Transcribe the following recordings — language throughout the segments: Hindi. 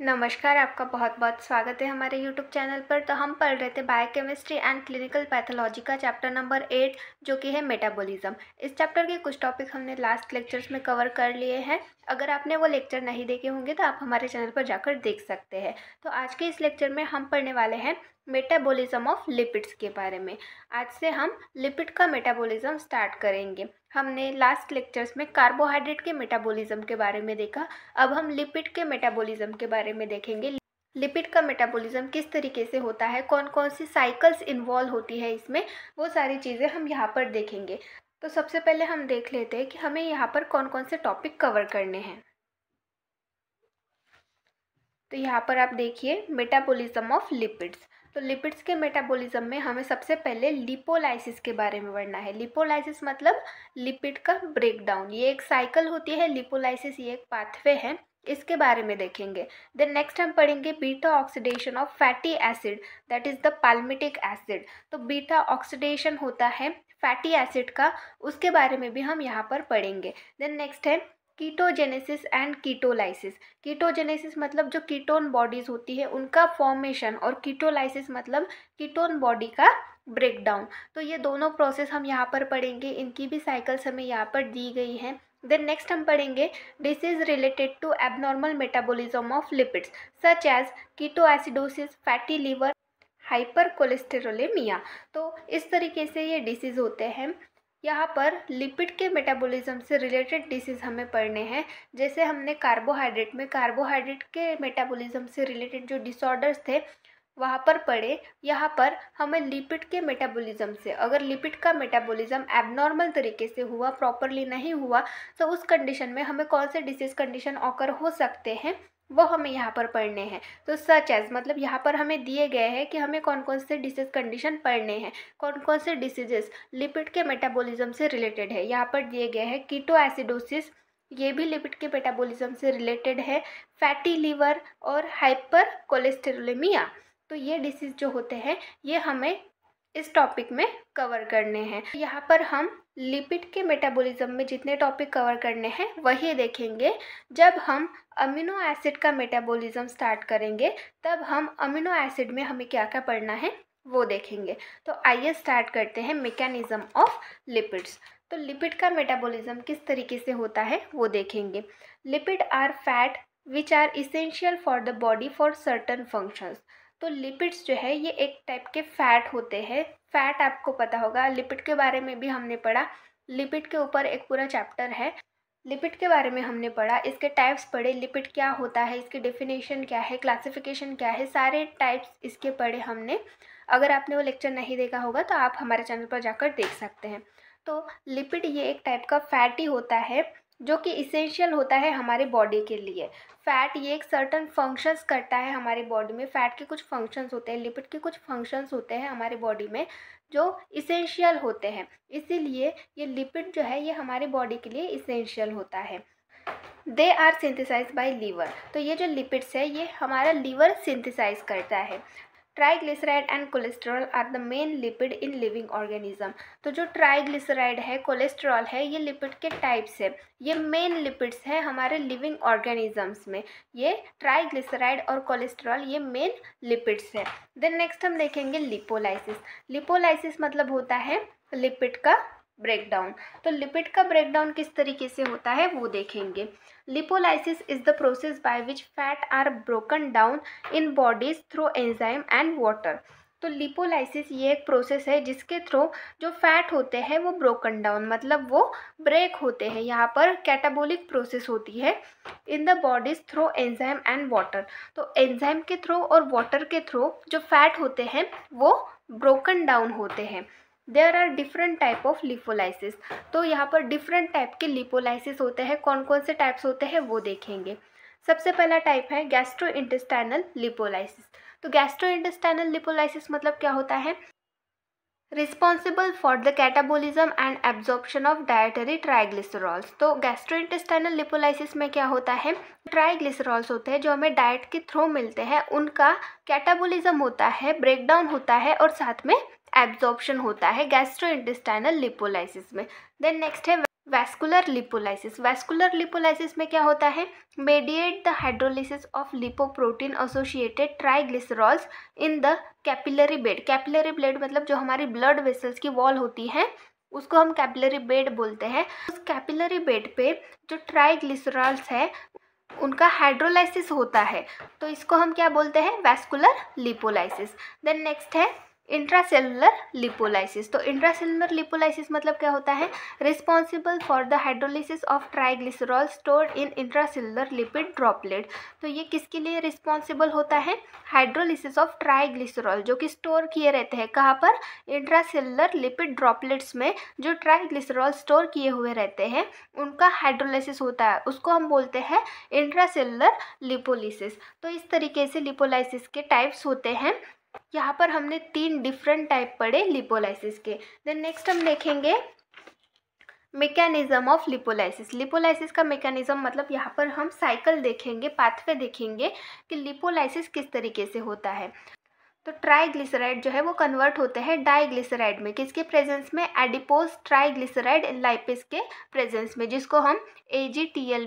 नमस्कार आपका बहुत बहुत स्वागत है हमारे YouTube चैनल पर तो हम पढ़ रहे थे बायोकेमिस्ट्री एंड क्लिनिकल पैथोलॉजी का चैप्टर नंबर एट जो कि है मेटाबॉलिज्म इस चैप्टर के कुछ टॉपिक हमने लास्ट लेक्चर्स में कवर कर लिए हैं अगर आपने वो लेक्चर नहीं देखे होंगे तो आप हमारे चैनल पर जाकर देख सकते हैं तो आज के इस लेक्चर में हम पढ़ने वाले हैं मेटाबॉलिज्म ऑफ लिपिड्स के बारे में आज से हम लिपिड का मेटाबॉलिज्म स्टार्ट करेंगे हमने लास्ट लेक्चर्स में कार्बोहाइड्रेट के मेटाबॉलिज्म के बारे में देखा अब हम लिपिड के मेटाबॉलिज्म के बारे में देखेंगे लिपिड का मेटाबॉलिज्म किस तरीके से होता है कौन कौन सी साइकिल्स इन्वॉल्व होती है इसमें वो सारी चीज़ें हम यहाँ पर देखेंगे तो सबसे पहले हम देख लेते हैं कि हमें यहाँ पर कौन कौन से टॉपिक कवर करने हैं तो यहाँ पर आप देखिए मेटाबॉलिज्म ऑफ लिपिड्स तो लिपिड्स के मेटाबॉलिज्म में हमें सबसे पहले लिपोलाइसिस के बारे में पढ़ना है लिपोलाइसिस मतलब लिपिड का ब्रेकडाउन ये एक साइकिल होती है लिपोलाइसिस ये एक पाथवे है इसके बारे में देखेंगे देन नेक्स्ट हम पढ़ेंगे beta oxidation of fatty acid that is the palmitic acid तो बीटा ऑक्सीडेशन होता है फैटी एसिड का उसके बारे में भी हम यहाँ पर पढ़ेंगे देन नेक्स्ट है कीटोजेनेसिस एंड कीटोलाइसिस कीटोजेनेसिस मतलब जो कीटोन बॉडीज़ होती है उनका फॉर्मेशन और कीटोलाइसिस मतलब कीटोन बॉडी का ब्रेकडाउन तो ये दोनों प्रोसेस हम यहाँ पर पढ़ेंगे इनकी भी साइकिल्स हमें यहाँ पर दी गई हैं देन नेक्स्ट हम पढ़ेंगे is related to abnormal metabolism of lipids such as ketoacidosis fatty liver hypercholesterolemia तो इस तरीके से ये डिसीज़ होते हैं यहाँ पर लिपिड के मेटाबॉलिज्म से रिलेटेड डिसीज़ हमें पढ़ने हैं जैसे हमने कार्बोहाइड्रेट में कार्बोहाइड्रेट के मेटाबॉलिज्म से रिलेटेड जो डिसऑर्डर्स थे वहाँ पर पढ़े यहाँ पर हमें लिपिड के मेटाबॉलिज्म से अगर लिपिड का मेटाबॉलिज्म एबनॉर्मल तरीके से हुआ प्रॉपरली नहीं हुआ तो उस कंडीशन में हमें कौन से डिसीज़ कंडीशन ऑकर हो सकते हैं वो हमें यहाँ पर पढ़ने हैं तो सच एज मतलब यहाँ पर हमें दिए गए हैं कि हमें कौन कौन से डिसीज कंडीशन पढ़ने हैं कौन कौन से डिसीजेस लिपिड के मेटाबॉलिज्म से रिलेटेड है यहाँ पर दिए गए हैं कीटो एसिडोसिस ये भी लिपिड के मेटाबॉलिज्म से रिलेटेड है फैटी लीवर और हाइपर कोलेस्टेरोलेमिया तो ये डिसीज जो होते हैं ये हमें इस टॉपिक में कवर करने हैं यहाँ पर हम लिपिड के मेटाबॉलिज्म में जितने टॉपिक कवर करने हैं वही देखेंगे जब हम अमीनो एसिड का मेटाबॉलिज्म स्टार्ट करेंगे तब हम अमीनो एसिड में हमें क्या क्या पढ़ना है वो देखेंगे तो आइए स्टार्ट करते हैं मेकेनिज़म ऑफ लिपिड्स तो लिपिड का मेटाबॉलिज्म किस तरीके से होता है वो देखेंगे lipid are fat which are essential for the body for certain functions तो लिपिड्स जो है ये एक टाइप के फैट होते हैं फैट आपको पता होगा लिपिड के बारे में भी हमने पढ़ा लिपिड के ऊपर एक पूरा चैप्टर है लिपिड के बारे में हमने पढ़ा इसके टाइप्स पढ़े लिपिड क्या होता है इसकी डिफिनेशन क्या है क्लासिफिकेशन क्या है सारे टाइप्स इसके पढ़े हमने अगर आपने वो लेक्चर नहीं देखा होगा तो आप हमारे चैनल पर जाकर देख सकते हैं तो लिपिड ये एक टाइप का फैट ही होता है जो कि इसेंशियल होता है हमारे बॉडी के लिए फ़ैट ये एक सर्टन फंक्शंस करता है हमारे बॉडी में फ़ैट के कुछ फंक्शंस होते हैं लिपिड के कुछ फंक्शंस होते हैं हमारे बॉडी में जो इसेंशियल होते हैं इसीलिए ये लिपिड जो है ये हमारे बॉडी के लिए इसेंशियल होता है they are synthesize by liver तो ये जो लिपिड्स है ये हमारा लीवर सिंथिसाइज करता है triglyceride and cholesterol are the main lipid in living organism तो जो ट्राइग्लिसराइड है कोलेस्ट्रॉल है ये लिपिड के टाइप्स है ये मेन लिपिड्स है हमारे लिविंग ऑर्गेनिजम्स में ये ट्राइग्लिसराइड और कोलेस्ट्रॉल ये मेन लिपिड्स है देन नेक्स्ट हम देखेंगे लिपोलाइसिस लिपोलाइसिस मतलब होता है लिपिड का ब्रेकडाउन तो लिपिड का ब्रेकडाउन किस तरीके से होता है वो देखेंगे Lipolysis is the process by which fat are broken down in bodies through enzyme and water. तो लिपोलाइसिस ये एक प्रोसेस है जिसके थ्रू जो फैट होते हैं वो ब्रोकन डाउन मतलब वो ब्रेक होते हैं यहाँ पर कैटाबोलिक प्रोसेस होती है in the bodies through enzyme and water तो एंजाइम के थ्रू और वाटर के थ्रू जो फैट होते हैं वो ब्रोकन डाउन होते हैं there are different type of lipolysis तो यहाँ पर डिफरेंट टाइप के लिपोलाइसिस होते हैं कौन कौन से टाइप्स होते हैं वो देखेंगे सबसे पहला टाइप है गैस्ट्रो इंटेस्टाइनल लिपोलाइसिस तो गैस्ट्रो इंटेस्टाइनल लिपोलाइसिस मतलब क्या होता है responsible for the catabolism and absorption of dietary triglycerols तो गैस्ट्रो इंटेस्टाइनल लिपोलाइसिस में क्या होता है ट्राइग्लिसरॉल्स होते हैं जो हमें डाइट के थ्रू मिलते हैं उनका कैटाबोलिज्म होता है ब्रेकडाउन होता है और साथ में एब्जॉर्प्शन होता है गैस्ट्रो इंटेस्टाइनल लिपोलाइसिस में देन नेक्स्ट है वैस्कुलर लिपोलाइसिस वैस्कुलर लिपोलाइसिस में क्या होता है mediate the hydrolysis of lipoprotein associated triglycerols in the capillary bed capillary blade मतलब जो हमारी ब्लड वेसल्स की वॉल होती है उसको हम कैपिलरी बेड बोलते हैं उस कैपिलरी बेड पे जो ट्राइग्लिसरॉल्स है उनका हाइड्रोलाइसिस होता है तो इसको हम क्या बोलते हैं वैस्कुलर लिपोलाइसिस देन नेक्स्ट है इंट्रासेलुलर लिपोलाइसिस तो इंट्रासेलुलर लिपोलाइसिस मतलब क्या होता है responsible for the hydrolysis of triglycerol stored in intracellular lipid droplet तो ये किसके लिए रिस्पॉन्सिबल होता है हाइड्रोलिसिस ऑफ ट्राइग्लिसरॉल जो कि स्टोर किए रहते हैं कहाँ पर इंट्रासेलुलर लिपिड ड्रॉपलेट्स में जो ट्राइग्लिसरॉल स्टोर किए हुए रहते हैं उनका हाइड्रोलिसिस होता है उसको हम बोलते हैं इंट्रासेलुलर लिपोलिसिस तो इस तरीके से लिपोलाइसिस के टाइप्स होते हैं यहाँ पर हमने तीन डिफरेंट टाइप पढ़े लिपोलाइसिस के देन नेक्स्ट हम देखेंगे मेकेनिज्म ऑफ लिपोलाइसिस लिपोलाइसिस का मेकेनिज्म मतलब यहाँ पर हम साइकिल देखेंगे पाथवे देखेंगे कि लिपोलाइसिस किस तरीके से होता है तो ट्राइग्लिसराइड जो है वो कन्वर्ट होते हैं डाइग्लिसराइड में किसके प्रेजेंस में एडिपोज ट्राइग्लिसराइड लाइपिस के प्रेजेंस में जिसको हम ए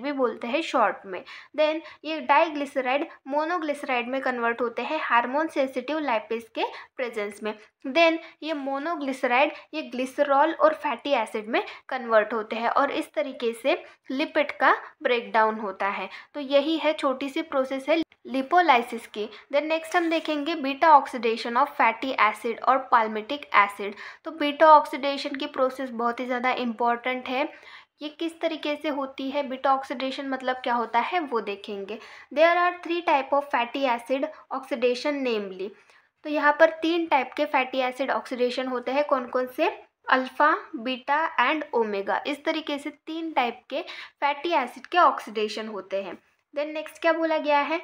भी बोलते हैं शॉर्ट में देन ये डाइग्लिसराइड मोनोग्लिसराइड में कन्वर्ट होते हैं हार्मोन सेंसिटिव लाइपिस के प्रेजेंस में देन ये मोनोग्लिसराइड ये ग्लिसरॉल और फैटी एसिड में कन्वर्ट होते हैं और इस तरीके से लिपिड का ब्रेकडाउन होता है तो यही है छोटी सी प्रोसेस है लिपोलाइसिस की देन नेक्स्ट हम देखेंगे beta ox oxidation of fatty acid और पाल्मेटिक एसिड तो बीटा ऑक्सीडेशन की प्रोसेस बहुत ही ज़्यादा इम्पॉर्टेंट है ये किस तरीके से होती है बीटा ऑक्सीडेशन मतलब क्या होता है वो देखेंगे there are three type of fatty acid oxidation namely तो यहाँ पर तीन टाइप के फैटी एसिड ऑक्सीडेशन होते हैं कौन कौन से अल्फ़ा बीटा एंड ओमेगा इस तरीके से तीन टाइप के फैटी एसिड के ऑक्सीडेशन होते हैं देन नेक्स्ट क्या बोला गया है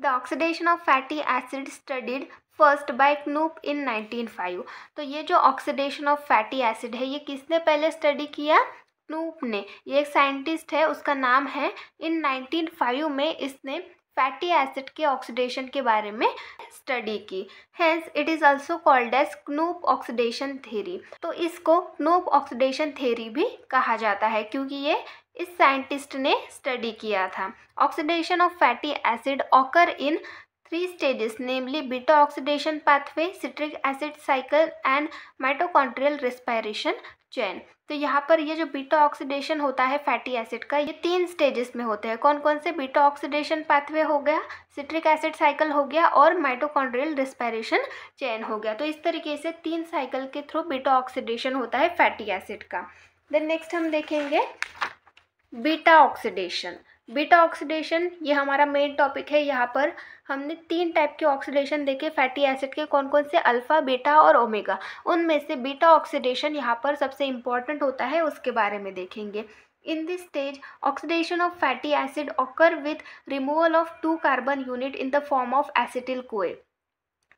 the oxidation of fatty acid studied first by Knoop in 1905 तो ये जो ऑक्सीडेशन ऑफ फैटी एसिड है ये किसने पहले स्टडी किया क्नूप ने ये एक साइंटिस्ट है उसका नाम है इन 1905 में इसने फैटी एसिड के ऑक्सीडेशन के बारे में स्टडी की hence it is also called as Knoop oxidation theory तो इसको क्नूप ऑक्सीडेशन थेरी भी कहा जाता है क्योंकि ये इस साइंटिस्ट ने स्टडी किया था oxidation of fatty acid occur in three stages namely beta oxidation pathway citric acid cycle and mitochondrial respiration chain तो यहाँ पर ये जो बीटा ऑक्सीडेशन होता है फैटी एसिड का ये तीन स्टेजेस में होते हैं कौन कौन से बीटा ऑक्सीडेशन पाथवे हो गया सिट्रिक एसिड साइकिल हो गया और माइटोकॉन्ड्रियल रिस्पायरेशन चैन हो गया तो इस तरीके से तीन साइकिल के थ्रू बीटा ऑक्सीडेशन होता है फैटी एसिड का देन नेक्स्ट हम देखेंगे बीटा ऑक्सीडेशन बीटा ऑक्सीडेशन ये हमारा मेन टॉपिक है यहाँ पर हमने तीन टाइप के ऑक्सीडेशन देखे फैटी एसिड के कौन कौन से अल्फ़ा बीटा और ओमेगा उनमें से बीटा ऑक्सीडेशन यहाँ पर सबसे इम्पॉर्टेंट होता है उसके बारे में देखेंगे in this stage oxidation of fatty acid occur with removal of two carbon unit in the form of acetyl CoA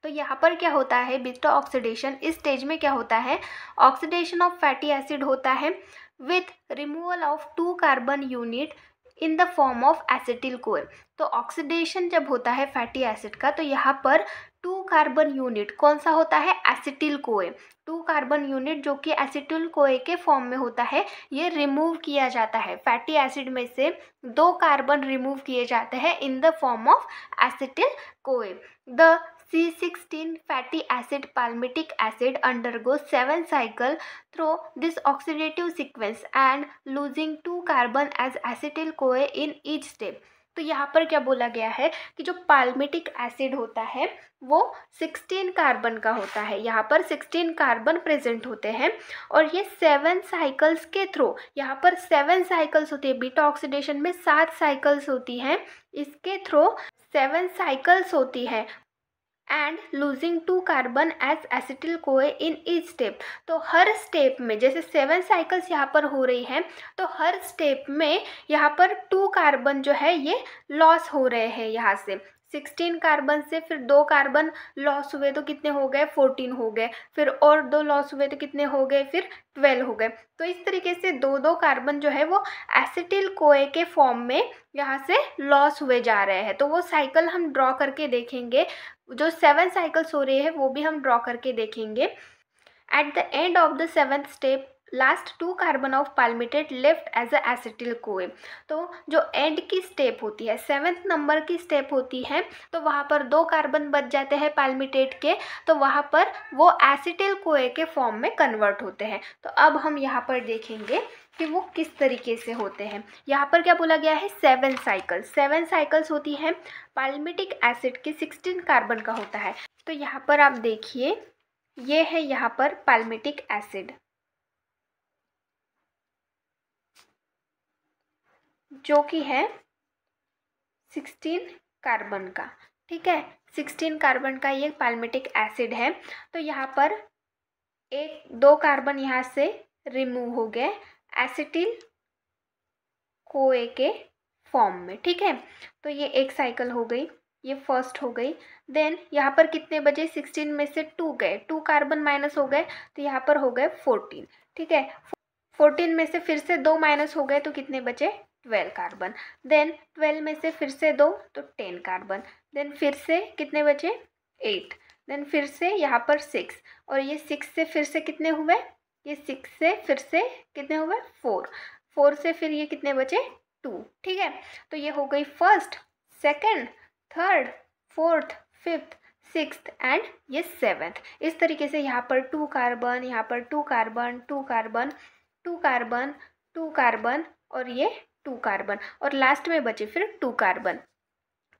तो यहाँ पर क्या होता है बीटा ऑक्सीडेशन इस स्टेज में क्या होता है ऑक्सीडेशन ऑफ फैटी एसिड होता है with removal of two carbon unit in the form of acetyl CoA तो ऑक्सीडेशन जब होता है फैटी एसिड का तो यहाँ पर टू कार्बन यूनिट कौन सा होता है एसिटिल कोए टू कार्बन यूनिट जो कि एसिटिल कोए के फॉर्म में होता है ये रिमूव किया जाता है फैटी एसिड में से दो कार्बन रिमूव किए जाते हैं in the form of acetyl CoA the C16 fatty acid acid acid undergoes seven cycle through this oxidative sequence and losing two carbon as acetyl coa in each step तो यहाँ पर क्या बोला गया है कि जो पाल्मिटिक एसिड होता है वो 16 कार्बन का होता है यहाँ पर 16 कार्बन प्रेजेंट होते हैं और ये सेवन साइकिल्स के थ्रू यहाँ पर सेवन साइकिल्स होती है बीटा ऑक्सीडेशन में सात साइकिल्स होती हैं इसके थ्रू सेवन साइकिल्स होती है and losing two carbon as acetyl CoA in each step तो हर स्टेप में जैसे सेवन साइकिल्स यहाँ पर हो रही हैं तो हर स्टेप में यहाँ पर टू कार्बन जो है ये लॉस हो रहे हैं यहाँ से सिक्सटीन कार्बन से फिर दो कार्बन लॉस हुए तो कितने हो गए फोर्टीन हो गए फिर और दो लॉस हुए तो कितने हो गए फिर ट्वेल्व हो गए तो इस तरीके से दो दो कार्बन जो है वो एसिटिल कोए के फॉर्म में यहाँ से लॉस हुए जा रहे हैं तो वो साइकिल हम ड्रॉ करके देखेंगे जो सेवन साइकिल्स हो रही है वो भी हम ड्रॉ करके देखेंगे at the end of the seventh step last two carbon of palmitate left as a acetyl CoA तो जो एंड की स्टेप होती है सेवेंथ नंबर की स्टेप होती है तो वहाँ पर दो कार्बन बच जाते हैं पालमिटेट के तो वहाँ पर वो एसिटिल कोए के फॉर्म में कन्वर्ट होते हैं तो अब हम यहाँ पर देखेंगे कि वो किस तरीके से होते हैं यहाँ पर क्या बोला गया है सेवन साइकल्स सेवन साइकिल्स होती हैं पालमिटिक एसिड के सिक्सटीन कार्बन का होता है तो यहाँ पर आप देखिए ये है यहाँ पर पालमिटिक एसिड जो कि है सिक्सटीन कार्बन का ठीक है सिक्सटीन कार्बन का ये पैलमेटिक एसिड है तो यहाँ पर एक दो कार्बन यहाँ से रिमूव हो गए एसिटिल कोए के फॉर्म में ठीक है तो ये एक साइकिल हो गई ये फर्स्ट हो गई देन यहाँ पर कितने बजे सिक्सटीन में से टू गए टू कार्बन माइनस हो गए तो यहाँ पर हो गए फोर्टीन ठीक है फोर्टीन में से फिर से दो माइनस हो गए तो कितने बचे ट्वेल्व कार्बन देन ट्वेल्व में से फिर से दो तो टेन कार्बन देन फिर से कितने बचे एट देन फिर से यहाँ पर सिक्स और ये सिक्स से फिर से कितने हुए ये सिक्स से फिर से कितने हुए फोर फोर से फिर ये कितने बचे टू ठीक है तो ये हो गई first second third fourth fifth six and ये सेवेंथ इस तरीके से यहाँ पर टू कार्बन यहाँ पर two carbon two carbon two carbon two carbon और ये टू कार्बन और लास्ट में बचे फिर टू कार्बन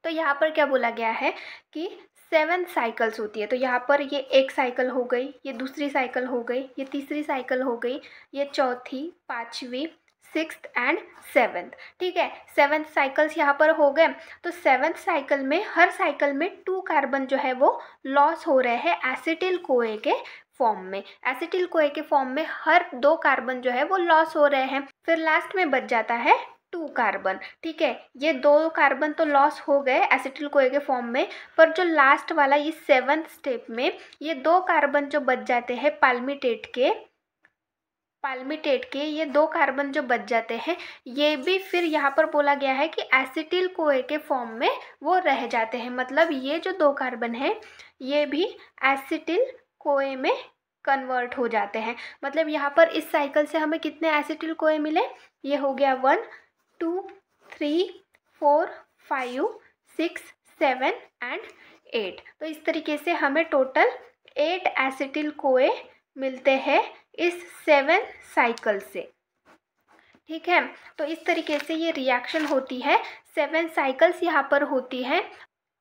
तो यहाँ पर क्या बोला गया है कि सेवन साइकिल्स होती है तो यहाँ पर ये एक साइकिल हो गई ये दूसरी साइकिल हो गई ये तीसरी साइकिल हो गई ये चौथी पाँचवीं सिक्स एंड सेवन्थ ठीक है सेवन्थ साइकिल्स यहाँ पर हो गए तो सेवन्थ साइकिल में हर साइकिल में टू कार्बन जो है वो लॉस हो रहे हैं एसिटिल कोए के फॉर्म में एसिटिल कोए के फॉर्म में हर दो कार्बन जो है वो लॉस हो रहे हैं फिर लास्ट में बच जाता है टू कार्बन ठीक है ये दो कार्बन तो लॉस हो गए एसिटिल कोए के फॉर्म में पर जो लास्ट वाला ये सेवन्थ स्टेप में ये दो कार्बन जो बच जाते हैं पाल्मिटेट के पाल्मिटेट के ये दो कार्बन जो बच जाते हैं ये भी फिर यहाँ पर बोला गया है कि एसिटिल कोए के फॉर्म में वो रह जाते हैं मतलब ये जो दो कार्बन है ये भी एसिटिल कोए में कन्वर्ट हो जाते हैं मतलब यहाँ पर इस साइकिल से हमें कितने एसिटिल कोए मिले ये हो गया one two three four five six seven and eight तो इस तरीके से हमें टोटल एट एसिटिल कोए मिलते हैं इस सेवन साइकिल से ठीक है तो इस तरीके से ये रिएक्शन होती है सेवन साइकिल्स यहाँ पर होती है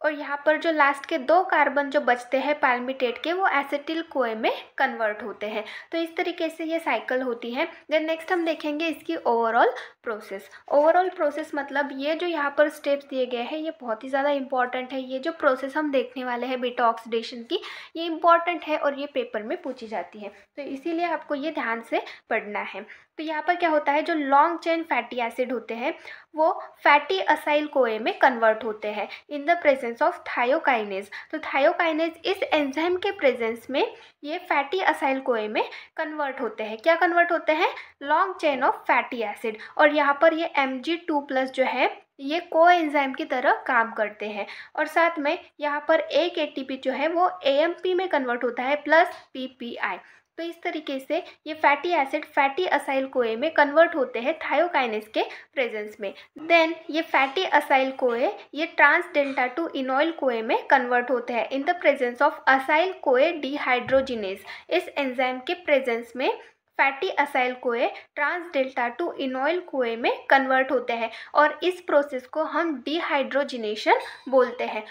और यहाँ पर जो लास्ट के दो कार्बन जो बचते हैं पैलमिटेट के वो एसिटिल कोए में कन्वर्ट होते हैं तो इस तरीके से ये साइकिल होती है देन नेक्स्ट हम देखेंगे इसकी ओवरऑल प्रोसेस ओवरऑल प्रोसेस मतलब ये जो यहाँ पर स्टेप्स दिए गए हैं ये बहुत ही ज़्यादा इंपॉर्टेंट है ये जो प्रोसेस हम देखने वाले हैं बीटा ऑक्सीडेशन की ये इंपॉर्टेंट है और ये पेपर में पूछी जाती है तो इसीलिए आपको ये ध्यान से पढ़ना है तो यहाँ पर क्या होता है जो लॉन्ग चेन फैटी एसिड होते हैं वो फैटी असाइल कोए में कन्वर्ट होते हैं in the presence of thiokinase तो थायोकाइनेज इस एंजाइम के प्रेजेंस में ये फैटी असाइल कोए में कन्वर्ट होते हैं क्या कन्वर्ट होते हैं long chain of fatty acid और यहाँ पर ये एम जी टू प्लस जो है ये को एंजाइम की तरह काम करते हैं और साथ में यहाँ पर एक एटीपी जो है वो पी में कन्वर्ट होता है प्लस आई तो इस तरीके से ये fatty acid fatty acyl CoA में कन्वर्ट होते हैं थायोकाइनेस के प्रेजेंस में देन ये फैटी असाइल कोए ये ट्रांस डेल्टा टू इनोइल कोए में कन्वर्ट होते हैं in the presence of acyl CoA dehydrogenase इस एंजाइम के प्रेजेंस में fatty acyl CoA trans delta two enoyl CoA में कन्वर्ट होते हैं और इस प्रोसेस को हम डिहाइड्रोजिनेशन बोलते हैं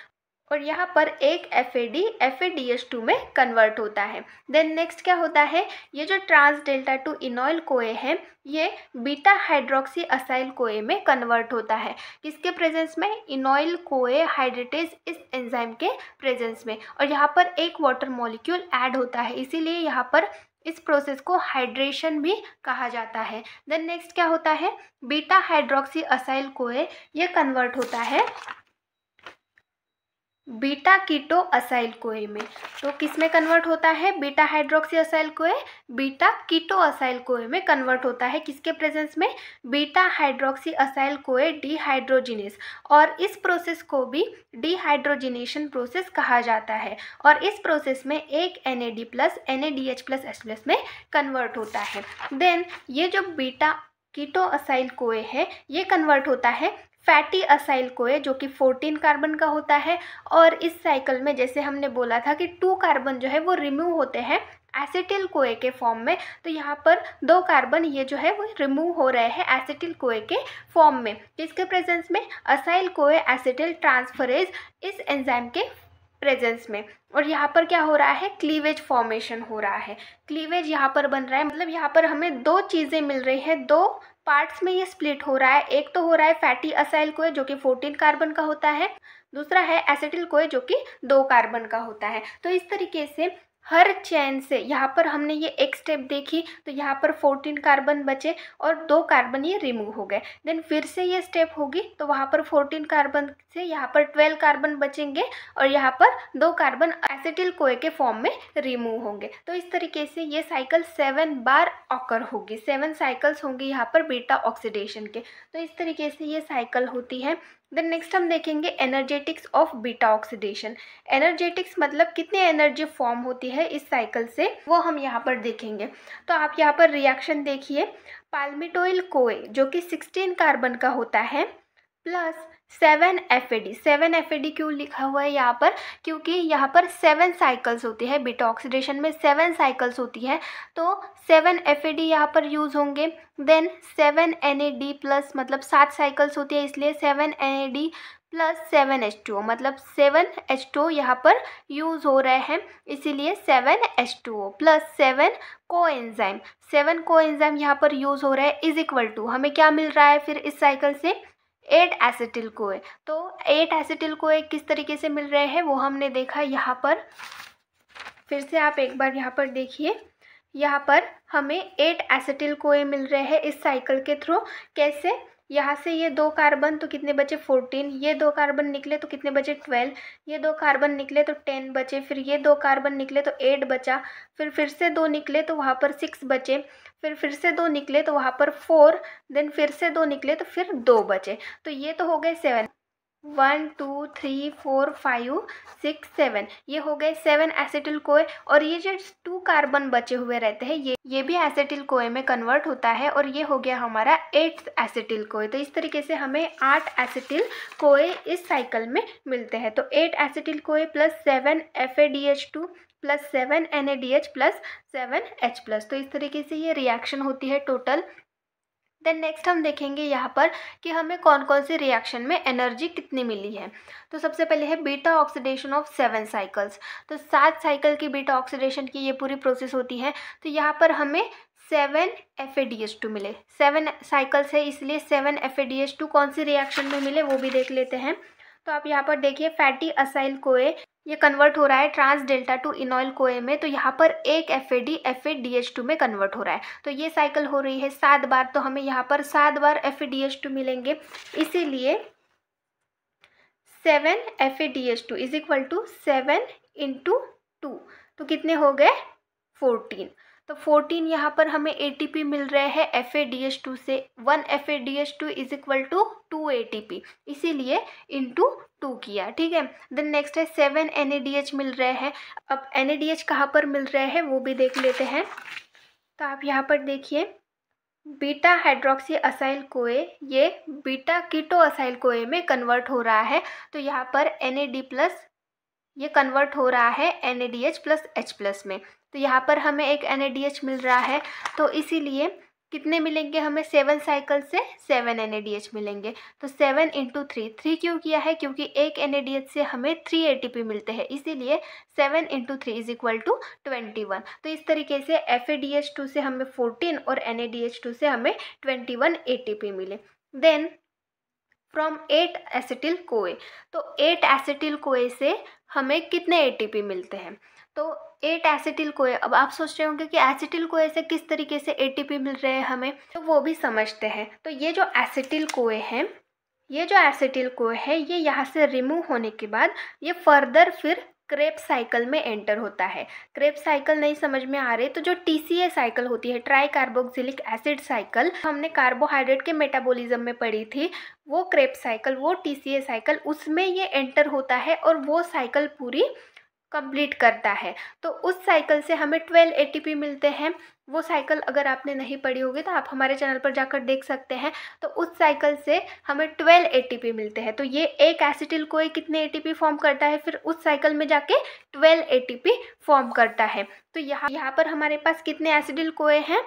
और यहाँ पर एक F A D F A D S two में कन्वर्ट होता है देन नेक्स्ट क्या होता है ये जो ट्रांस डेल्टा टू इनोइल कोए हैं ये बीटा हाइड्रोक्सी असाइल कोए में कन्वर्ट होता है किसके प्रेजेंस में इनोइल कोए हाइड्रेटेज इस एंजाइम के प्रेजेंस में और यहाँ पर एक वाटर मॉलिक्यूल ऐड होता है इसीलिए यहाँ पर इस प्रोसेस को हाइड्रेशन भी कहा जाता है देन नेक्स्ट क्या होता है बीटा हाइड्रोक्सी असाइल कोए यह कन्वर्ट होता है बीटा कीटो असाइल कोए में तो किस में कन्वर्ट होता है beta hydroxy acyl CoA beta keto acyl CoA में कन्वर्ट होता है किसके प्रेजेंस में beta hydroxy acyl CoA dehydrogenase और इस प्रोसेस को भी डिहाइड्रोजिनेशन प्रोसेस कहा जाता है और इस प्रोसेस में एक N A D plus N A D H plus H plus में कन्वर्ट होता है देन ये जो बीटा कीटो असाइल कोए है ये कन्वर्ट होता है फैटी असाइल कोए जो कि 14 कार्बन का होता है और इस साइकिल में जैसे हमने बोला था कि टू कार्बन जो है वो रिमूव होते हैं एसिटिल कोए के फॉर्म में तो यहाँ पर दो कार्बन ये जो है वो रिमूव हो रहे हैं एसिटिल कोए के फॉर्म में इसके प्रेजेंस में असाइल कोए एसिटिल ट्रांसफरेज इस एंजाइम के प्रेजेंस में और यहाँ पर क्या हो रहा है क्लीवेज फॉर्मेशन हो रहा है क्लीवेज यहाँ पर बन रहा है मतलब यहाँ पर हमें दो चीज़ें मिल रही हैं दो पार्ट्स में ये स्प्लिट हो रहा है एक तो हो रहा है फैटी असाइल कोए जो कि फोर्टीन कार्बन का होता है दूसरा है एसिटिल कोए जो कि दो कार्बन का होता है तो इस तरीके से हर चैन से यहाँ पर हमने ये एक स्टेप देखी तो यहाँ पर फोर्टीन कार्बन बचे और दो कार्बन ये रिमूव हो गए देन फिर से ये स्टेप होगी तो वहाँ पर फोर्टीन कार्बन से यहाँ पर ट्वेल्व कार्बन बचेंगे और यहाँ पर दो कार्बन एसिटिल कोए के फॉर्म में रिमूव होंगे तो इस तरीके से ये साइकिल सेवन बार ऑकर होगी सेवन साइकिल्स होंगे यहाँ पर बीटा ऑक्सीडेशन के तो इस तरीके से ये साइकिल होती है देन नेक्स्ट हम देखेंगे energetics of beta oxidation energetics मतलब कितने एनर्जी फॉर्म होती है इस साइकिल से वो हम यहाँ पर देखेंगे तो आप यहाँ पर रिएक्शन देखिए पालमिटोइल कोए जो कि 16 कार्बन का होता है plus seven F seven F क्यों लिखा हुआ है यहाँ पर क्योंकि यहाँ पर सेवन साइकिल्स होती है बीटा ऑक्सीडेशन में सेवन साइकिल्स होती है तो सेवन एफ ए डी यहाँ पर यूज़ होंगे then seven N A D plus मतलब सात साइकिल्स होती है इसलिए seven N A D plus seven H two O मतलब सेवन एच टू ओ यहाँ पर यूज़ हो रहे हैं इसीलिए seven H two O plus seven coenzyme seven coenzyme यहाँ पर यूज़ हो रहा है इज इक्वल टू हमें क्या मिल रहा है फिर इस साइकिल से एट एसिटिल कोए तो एट एसिटिल कोए किस तरीके से मिल रहे हैं वो हमने देखा यहाँ पर फिर से आप एक बार यहाँ पर देखिए यहाँ पर हमें एट एसिटिल कोए मिल रहे हैं इस साइकिल के थ्रू कैसे यहाँ से ये दो कार्बन तो कितने बचे फोर्टीन ये दो कार्बन निकले तो कितने बचे ट्वेल्व ये दो कार्बन निकले तो टेन बचे फिर ये दो कार्बन निकले तो एट बचा फिर फिर से दो निकले तो वहाँ पर सिक्स बचे फिर फिर से दो निकले तो वहाँ पर फोर देन फिर से दो निकले तो फिर दो बचे तो ये तो हो गए seven one two three four five six seven ये हो गए सेवन एसिटिल कोए और ये जो टू कार्बन बचे हुए रहते हैं ये ये भी एसिटिल कोए में कन्वर्ट होता है और ये हो गया हमारा एट्थ एसिटिल कोए तो इस तरीके से हमें आठ एसिटिल कोए इस साइकिल में मिलते हैं तो eight acetyl CoA plus seven F A D H two plus seven N A D H plus seven H plus तो इस तरीके से ये रिएक्शन होती है टोटल देन नेक्स्ट हम देखेंगे यहाँ पर कि हमें कौन कौन से रिएक्शन में एनर्जी कितनी मिली है तो सबसे पहले है beta oxidation of seven cycles तो सात साइकिल की बीटा ऑक्सीडेशन की ये पूरी प्रोसेस होती है तो यहाँ पर हमें seven F A D S two मिले सेवन साइकिल्स है इसलिए seven F A D S two कौन सी रिएक्शन में मिले वो भी देख लेते हैं तो आप यहाँ पर देखिए फैटी असाइल कोए ये कन्वर्ट हो रहा है ट्रांस डेल्टा टू इनॉयल कोए में तो यहाँ पर एक F A D F A D H two में कन्वर्ट हो रहा है तो ये साइकिल हो रही है सात बार तो हमें यहाँ पर सात बार F A D H two मिलेंगे इसीलिए seven F A D H two is equal to seven into two तो कितने हो गए फोर्टीन तो 14 यहाँ पर हमें ए मिल रहे हैं एफ से one F is equal to two A इसीलिए इंटू टू किया ठीक है देन नेक्स्ट है सेवन एन मिल रहे हैं अब एन ए कहाँ पर मिल रहे हैं वो भी देख लेते हैं तो आप यहाँ पर देखिए बीटा हाइड्रोक्सी असाइल कोए ये बीटा कीटो असाइल कोए में कन्वर्ट हो रहा है तो यहाँ पर एन प्लस ये कन्वर्ट हो रहा है N A D H plus H plus में तो यहाँ पर हमें एक एन मिल रहा है तो इसीलिए कितने मिलेंगे हमें सेवन साइकिल से सेवन एन मिलेंगे तो सेवन इंटू थ्री थ्री क्यों किया है क्योंकि एक एन से हमें थ्री ए मिलते हैं इसीलिए seven into three is equal to twenty one तो इस तरीके से F A D H two से हमें फोर्टीन और N A D H two से हमें ट्वेंटी वन ए मिले then from eight acetyl CoA तो एट एसिटिल कोए से हमें कितने ए मिलते हैं तो एट एसिटिल कोए अब आप सोच रहे होंगे कि एसिटिल कोए से किस तरीके से एटीपी मिल रहे हैं हमें तो वो भी समझते हैं तो ये जो एसिटिल कोए हैं ये जो एसिटिल कोए है ये यहाँ से रिमूव होने के बाद ये फर्दर फिर क्रेप साइकिल में एंटर होता है क्रेप साइकिल नहीं समझ में आ रही तो जो टी साइकिल होती है ट्राई कार्बोक्सिलिक एसिड साइकिल हमने कार्बोहाइड्रेट के मेटाबॉलिज्म में पढ़ी थी वो क्रेप साइकिल वो टी साइकिल उसमें ये एंटर होता है और वो साइकिल पूरी कंप्लीट करता है तो उस साइकिल से हमें ट्वेल्व ए मिलते हैं वो साइकिल अगर आपने नहीं पढ़ी होगी तो आप हमारे चैनल पर जाकर देख सकते हैं तो उस साइकिल से हमें ट्वेल्व ए मिलते हैं तो ये एक एसिटिल कोई कितने ए फॉर्म करता है फिर उस साइकिल में जाके ट्वेल्व ए फॉर्म करता है तो यहाँ यहाँ पर हमारे पास कितने एसिडिल कोए हैं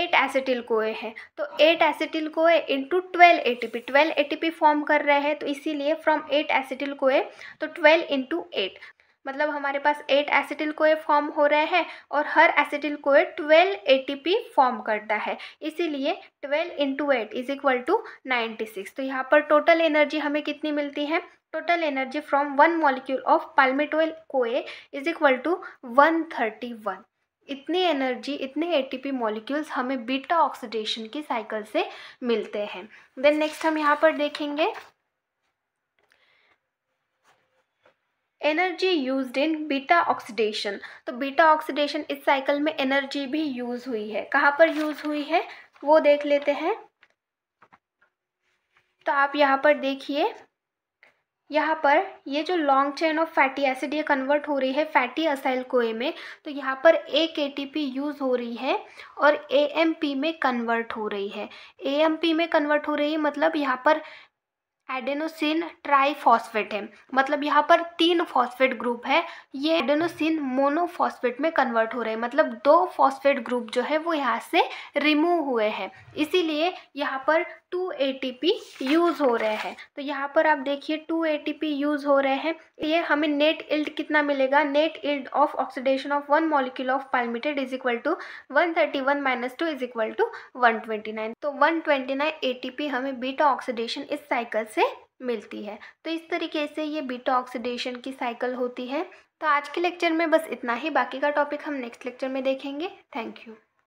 एट एसिटिल कोए हैं तो eight acetyl CoA into twelve A T P twelve A T P form कर रहे हैं तो इसीलिए फ्रॉम एट एसिटिल कोए तो ट्वेल्व इंटू एट मतलब हमारे पास एट एसिटिल कोए फॉर्म हो रहे हैं और हर acetyl CoA twelve A form करता है इसीलिए twelve into eight is equal to ninety six तो यहाँ पर टोटल एनर्जी हमें कितनी मिलती है total energy from one molecule of palmitoyl CoA is equal to one thirty one इतनी एनर्जी इतने एटीपी मॉलिक्यूल्स हमें बीटा ऑक्सीडेशन की साइकिल से मिलते हैं देन नेक्स्ट हम यहाँ पर देखेंगे energy use in beta oxidation तो बीटा ऑक्सीडेशन इस साइकिल में एनर्जी भी यूज हुई है कहाँ पर यूज हुई है वो देख लेते हैं तो आप यहाँ पर देखिए यहाँ पर ये जो long chain of fatty acid ये कन्वर्ट हो रही है फैटी असाइल कोए में तो यहाँ पर एक एटीपी यूज़ हो रही है और एएमपी में कन्वर्ट हो रही है एएमपी में कन्वर्ट हो रही है मतलब यहाँ पर एडेनोसिन ट्राईफॉस्फेट है मतलब यहाँ पर तीन फॉस्फेट ग्रुप है ये एडेनोसिन मोनोफॉस्फेट में कन्वर्ट हो रहे हैं मतलब दो फॉस्फेट ग्रुप जो है वो यहाँ से रिमूव हुए हैं इसीलिए यहाँ पर टू ए यूज़ हो रहे हैं तो यहाँ पर आप देखिए टू ए यूज़ हो रहे हैं ये हमें नेट इल्ड कितना मिलेगा net yield of oxidation of one molecule of palmitate is equal to one thirty one minus two is equal to one twenty nine तो one twenty nine A T P हमें बीटा ऑक्सीडेशन इस साइकिल से मिलती है तो इस तरीके से ये बीटा ऑक्सीडेशन की साइकिल होती है तो आज के लेक्चर में बस इतना ही बाकी का टॉपिक हम नेक्स्ट लेक्चर में देखेंगे थैंक यू